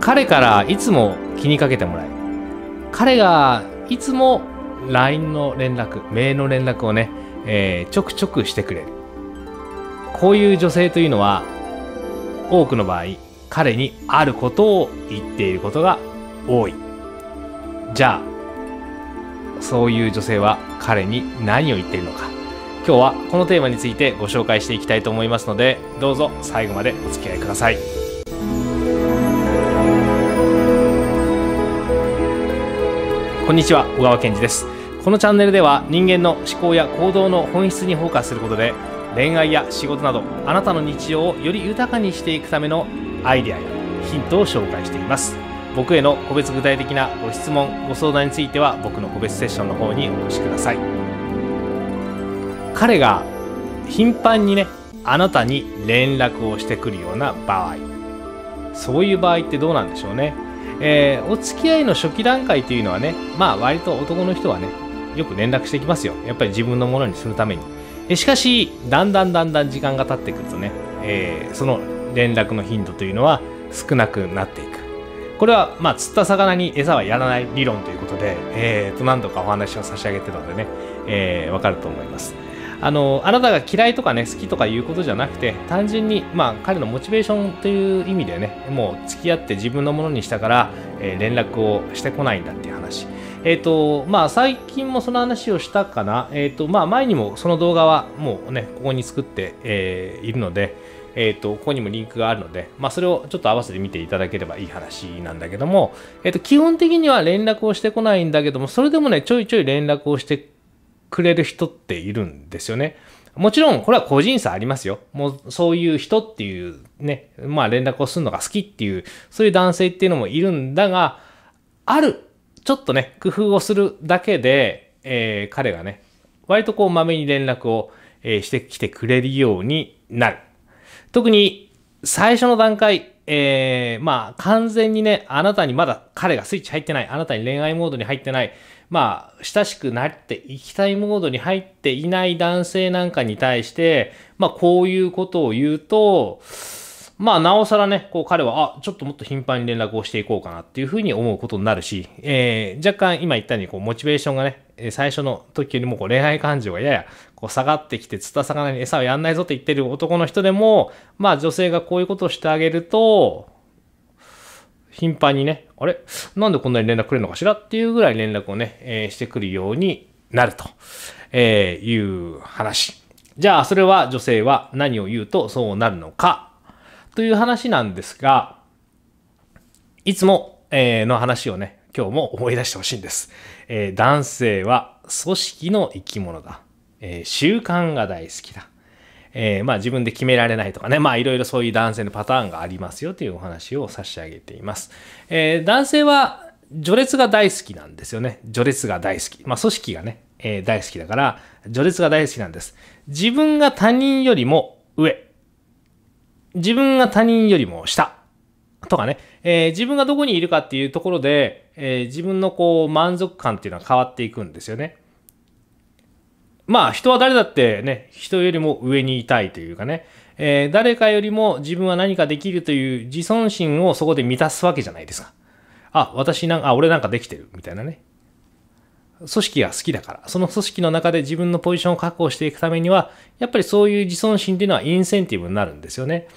彼からいつも気にかけてもらい、彼がいつも LINE の連絡、メールの連絡をね、えー、ちょくちょくしてくれる。こういう女性というのは、多くの場合、彼にあることを言っていることが多い。じゃあ、そういう女性は彼に何を言っているのか。今日はこのテーマについてご紹介していきたいと思いますので、どうぞ最後までお付き合いください。こんにちは小川健二ですこのチャンネルでは人間の思考や行動の本質にフォーカスすることで恋愛や仕事などあなたの日常をより豊かにしていくためのアイデアやヒントを紹介しています僕への個別具体的なご質問ご相談については僕の個別セッションの方にお越しください彼が頻繁にねあなたに連絡をしてくるような場合そういう場合ってどうなんでしょうねえー、お付き合いの初期段階というのはね、まあ割と男の人はね、よく連絡してきますよ。やっぱり自分のものにするために。しかし、だんだんだんだん時間が経ってくるとね、えー、その連絡の頻度というのは少なくなっていく。これは、まあ、釣った魚に餌はやらない理論ということで、えー、と何度かお話を差し上げてたのでね、えー、わかると思います。あのあなたが嫌いとかね好きとかいうことじゃなくて単純にまあ彼のモチベーションという意味でねもう付き合って自分のものにしたから、えー、連絡をしてこないんだっていう話えっ、ー、とまあ最近もその話をしたかなえっ、ー、とまあ前にもその動画はもうねここに作って、えいるのでえーと、ここにもリンクがあるので、まあ、それをちょっと合わせて見ていただければいい話なんだけども、えーと、と基本的には連絡をしてこないんだけどもそれでもねちょいちょい連絡をしてくれる人っているんですよね。もちろん、これは個人差ありますよ。もう、そういう人っていうね、まあ連絡をするのが好きっていう、そういう男性っていうのもいるんだが、ある、ちょっとね、工夫をするだけで、えー、彼がね、割とこう、まめに連絡を、えしてきてくれるようになる。特に、最初の段階、えー、まあ、完全にね、あなたにまだ彼がスイッチ入ってない、あなたに恋愛モードに入ってない、まあ、親しくなっていきたいモードに入っていない男性なんかに対して、まあ、こういうことを言うと、まあ、なおさらね、こう彼は、あ、ちょっともっと頻繁に連絡をしていこうかなっていうふうに思うことになるし、えー、若干今言ったように、こう、モチベーションがね、最初の時よりもこう恋愛感情がややこう下がってきて、釣った魚に餌をやんないぞって言ってる男の人でも、まあ女性がこういうことをしてあげると、頻繁にね、あれなんでこんなに連絡くれるのかしらっていうぐらい連絡をね、えー、してくるようになると、えー、いう話。じゃあ、それは女性は何を言うとそうなるのかという話なんですが、いつも、えー、の話をね、今日も思い出してほしいんです。えー、男性は組織の生き物だ。えー、習慣が大好きだ。えー、まあ自分で決められないとかね、まあいろいろそういう男性のパターンがありますよというお話を差し上げています。えー、男性は序列が大好きなんですよね。序列が大好き。まあ組織がね、えー、大好きだから、序列が大好きなんです。自分が他人よりも上。自分が他人よりも下。とかね、えー、自分がどこにいるかっていうところで、えー、自分のこう満足感っていうのは変わっていくんですよね。まあ人は誰だってね、人よりも上にいたいというかね、えー、誰かよりも自分は何かできるという自尊心をそこで満たすわけじゃないですか。あ、私なんか、あ、俺なんかできてる、みたいなね。組織が好きだから、その組織の中で自分のポジションを確保していくためには、やっぱりそういう自尊心っていうのはインセンティブになるんですよね。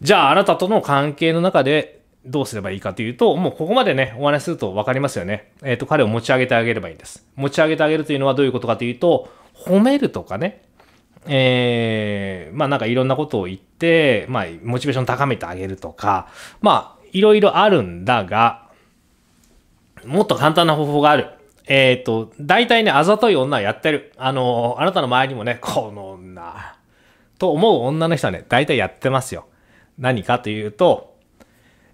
じゃああなたとの関係の中でどうすればいいかというと、もうここまでね、お話すると分かりますよね。えっ、ー、と、彼を持ち上げてあげればいいんです。持ち上げてあげるというのはどういうことかというと、褒めるとかね、えー、まあなんかいろんなことを言って、まあ、モチベーション高めてあげるとか、まあ、いろいろあるんだが、もっと簡単な方法がある。えっ、ー、と、大体ね、あざとい女はやってる。あの、あなたの周りにもね、この女、と思う女の人はね、大体やってますよ。何かというと、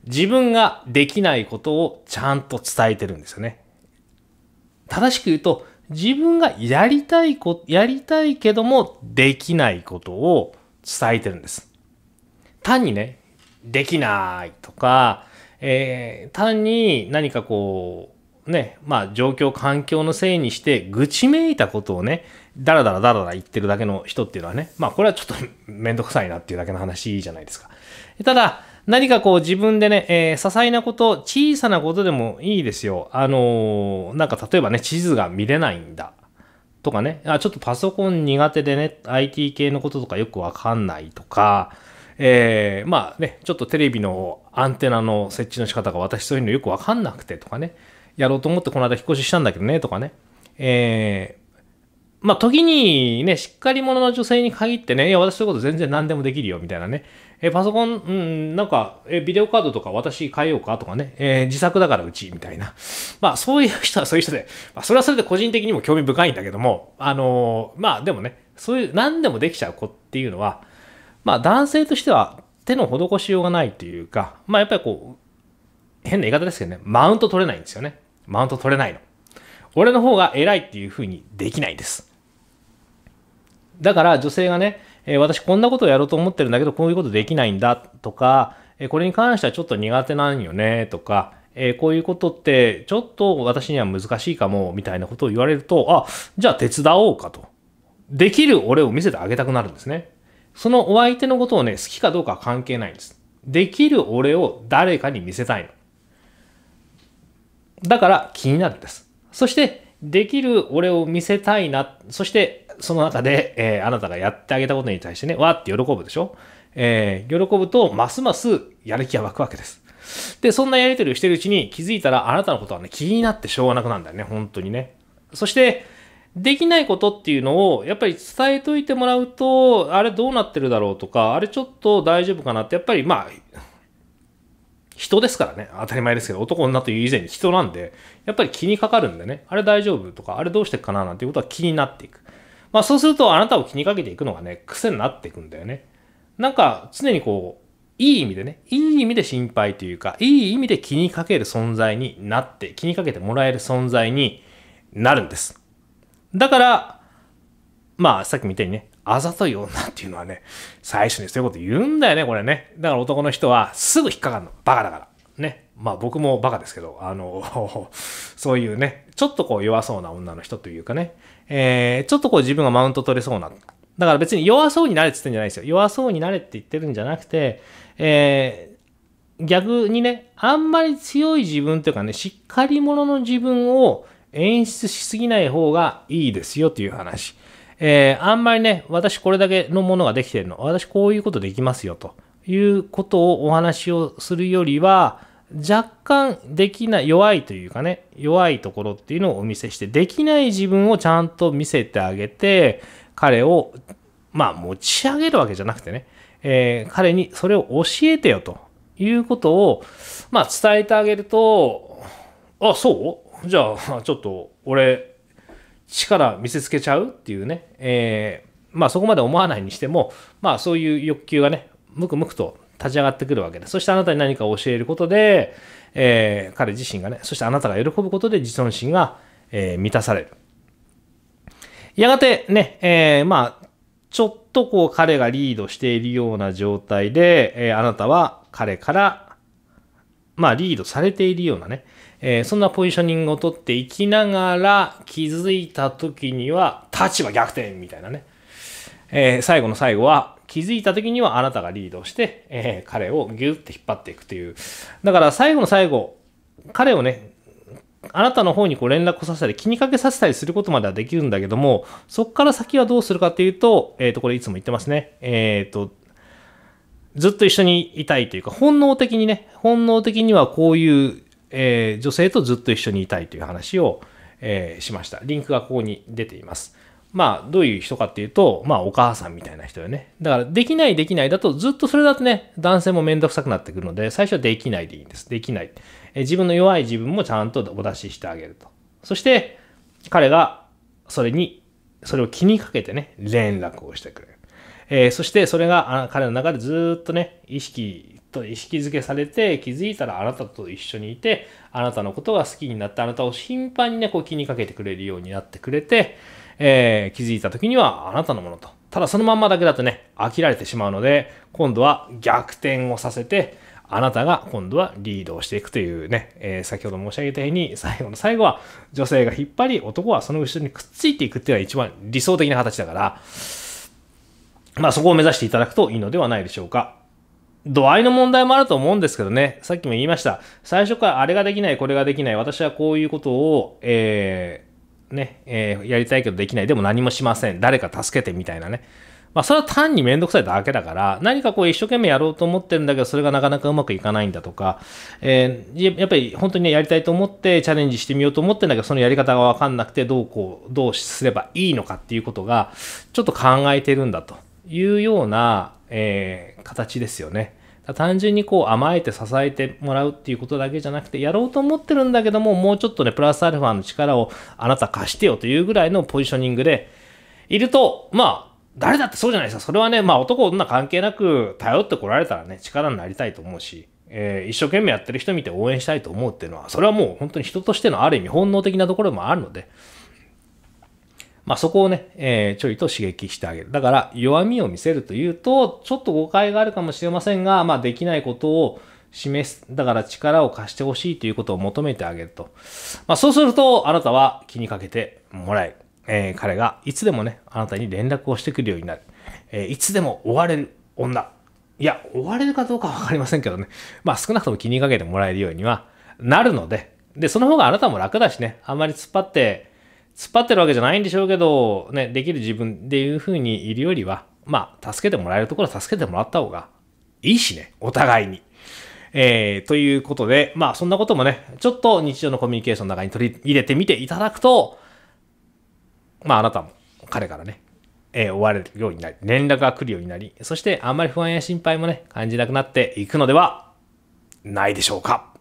自分ができないことをちゃんと伝えてるんですよね。正しく言うと、自分がやりたいこと、やりたいけどもできないことを伝えてるんです。単にね、できないとか、えー、単に何かこう、ね、まあ状況、環境のせいにして愚痴めいたことをね、だらだらだらだら言ってるだけの人っていうのはね、まあこれはちょっとめんどくさいなっていうだけの話じゃないですか。ただ、何かこう自分でね、えー、些細なこと、小さなことでもいいですよ。あのー、なんか例えばね、地図が見れないんだ。とかね、あ、ちょっとパソコン苦手でね、IT 系のこととかよくわかんないとか、えー、まあね、ちょっとテレビのアンテナの設置の仕方が私そういうのよくわかんなくてとかね、やろうと思ってこの間引っ越ししたんだけどね、とかね、えまあ、時にね、しっかり者の女性に限ってね、いや、私そういうこと全然何でもできるよ、みたいなね。え、パソコン、うん、なんか、え、ビデオカードとか私変えようかとかね、えー、自作だからうち、みたいな。まあ、そういう人はそういう人で、まあ、それはそれで個人的にも興味深いんだけども、あのー、まあ、でもね、そういう、何でもできちゃう子っていうのは、まあ、男性としては手の施しようがないというか、まあ、やっぱりこう、変な言い方ですけどね、マウント取れないんですよね。マウント取れないの。俺の方が偉いっていうふうにできないんです。だから女性がね、え私こんなことをやろうと思ってるんだけど、こういうことできないんだとか、えこれに関してはちょっと苦手なんよねとか、えこういうことってちょっと私には難しいかもみたいなことを言われると、あ、じゃあ手伝おうかと。できる俺を見せてあげたくなるんですね。そのお相手のことをね、好きかどうかは関係ないんです。できる俺を誰かに見せたいの。だから気になるんです。そして、できる俺を見せたいな、そしてその中で、えー、あなたがやってあげたことに対してね、わーって喜ぶでしょえー、喜ぶと、ますますやる気が湧くわけです。で、そんなやりとりをしてるうちに気づいたら、あなたのことはね、気になってしょうがなくなんだよね、本当にね。そして、できないことっていうのを、やっぱり伝えといてもらうと、あれどうなってるだろうとか、あれちょっと大丈夫かなって、やっぱりまあ、人ですからね。当たり前ですけど、男女という以前に人なんで、やっぱり気にかかるんでね、あれ大丈夫とか、あれどうしてるかななんていうことは気になっていく。まあ、そうするとあなたを気にかけていくのがね、癖になっていくんだよね。なんか常にこう、いい意味でね、いい意味で心配というか、いい意味で気にかける存在になって、気にかけてもらえる存在になるんです。だから、まあさっきみたいにね、あざとい女っていうのはね、最初にそういうこと言うんだよね、これね。だから男の人はすぐ引っかかるの。バカだから。ね。まあ僕もバカですけど、あの、そういうね、ちょっとこう弱そうな女の人というかね、えー、ちょっとこう自分がマウント取れそうな。だから別に弱そうになれって言ってるんじゃないですよ。弱そうになれって言ってるんじゃなくて、えー、逆にね、あんまり強い自分というかね、しっかり者の自分を演出しすぎない方がいいですよという話。えー、あんまりね、私これだけのものができてるの。私こういうことできますよということをお話をするよりは、若干できない、弱いというかね、弱いところっていうのをお見せして、できない自分をちゃんと見せてあげて、彼を、まあ持ち上げるわけじゃなくてね、えー、彼にそれを教えてよということを、まあ伝えてあげると、あ、そうじゃあ、ちょっと俺、力見せつけちゃうっていうね、えー、まあそこまで思わないにしても、まあそういう欲求がね、むくむくと立ち上がってくるわけでそしてあなたに何かを教えることで、えー、彼自身がねそしてあなたが喜ぶことで自尊心が、えー、満たされるやがてね、えー、まあちょっとこう彼がリードしているような状態で、えー、あなたは彼からまあリードされているようなね、えー、そんなポジショニングをとっていきながら気づいた時には立場逆転みたいなね、え最後の最後は気づいた時にはあなたがリードして、えー、彼をギュッて引っ張っていくという。だから最後の最後、彼をね、あなたの方にこう連絡をさせたり、気にかけさせたりすることまではできるんだけども、そこから先はどうするかっていうと、えっ、ー、と、これいつも言ってますね。えっ、ー、と、ずっと一緒にいたいというか、本能的にね、本能的にはこういう、えー、女性とずっと一緒にいたいという話を、えしました。リンクがここに出ています。まあ、どういう人かっていうと、まあ、お母さんみたいな人よね。だから、できない、できないだと、ずっとそれだとね、男性もめんどくさくなってくるので、最初はできないでいいんです。できない。え自分の弱い自分もちゃんとお出ししてあげると。そして、彼が、それに、それを気にかけてね、連絡をしてくれる。えー、そして、それが、彼の中でずっとね、意識と意識づけされて、気づいたらあなたと一緒にいて、あなたのことが好きになって、あなたを頻繁にね、こう気にかけてくれるようになってくれて、えー、気づいた時にはあなたのものと。ただそのまんまだけだとね、飽きられてしまうので、今度は逆転をさせて、あなたが今度はリードをしていくというね、えー、先ほど申し上げたように、最後の最後は女性が引っ張り、男はその後ろにくっついていくっていうのが一番理想的な形だから、まあそこを目指していただくといいのではないでしょうか。度合いの問題もあると思うんですけどね、さっきも言いました。最初からあれができない、これができない、私はこういうことを、えー、ね、えー、やりたいけどできない、でも何もしません、誰か助けてみたいなね。まあ、それは単にめんどくさいだけだから、何かこう一生懸命やろうと思ってるんだけど、それがなかなかうまくいかないんだとか、えー、やっぱり本当に、ね、やりたいと思ってチャレンジしてみようと思ってるんだけど、そのやり方がわかんなくて、どうこう、どうすればいいのかっていうことが、ちょっと考えてるんだというような、えー、形ですよね。単純にこう甘えて支えてもらうっていうことだけじゃなくて、やろうと思ってるんだけども、もうちょっとね、プラスアルファの力をあなた貸してよというぐらいのポジショニングで、いると、まあ、誰だってそうじゃないですか。それはね、まあ男女関係なく頼ってこられたらね、力になりたいと思うし、えー、一生懸命やってる人見て応援したいと思うっていうのは、それはもう本当に人としてのある意味本能的なところもあるので、まあ、そこをね、えー、ちょいと刺激してあげる。だから、弱みを見せるというと、ちょっと誤解があるかもしれませんが、まあ、できないことを示す。だから、力を貸してほしいということを求めてあげると。まあ、そうすると、あなたは気にかけてもらえる。えー、彼がいつでもね、あなたに連絡をしてくるようになる。えー、いつでも追われる女。いや、追われるかどうかわかりませんけどね。まあ、少なくとも気にかけてもらえるようにはなるので、で、その方があなたも楽だしね、あんまり突っ張って、突っ張ってるわけじゃないんでしょうけど、ね、できる自分っていう風にいるよりは、まあ、助けてもらえるところは助けてもらった方がいいしね、お互いに。えー、ということで、まあ、そんなこともね、ちょっと日常のコミュニケーションの中に取り入れてみていただくと、まあ、あなたも彼からね、えー、追われるようになり、連絡が来るようになり、そしてあんまり不安や心配もね、感じなくなっていくのではないでしょうか。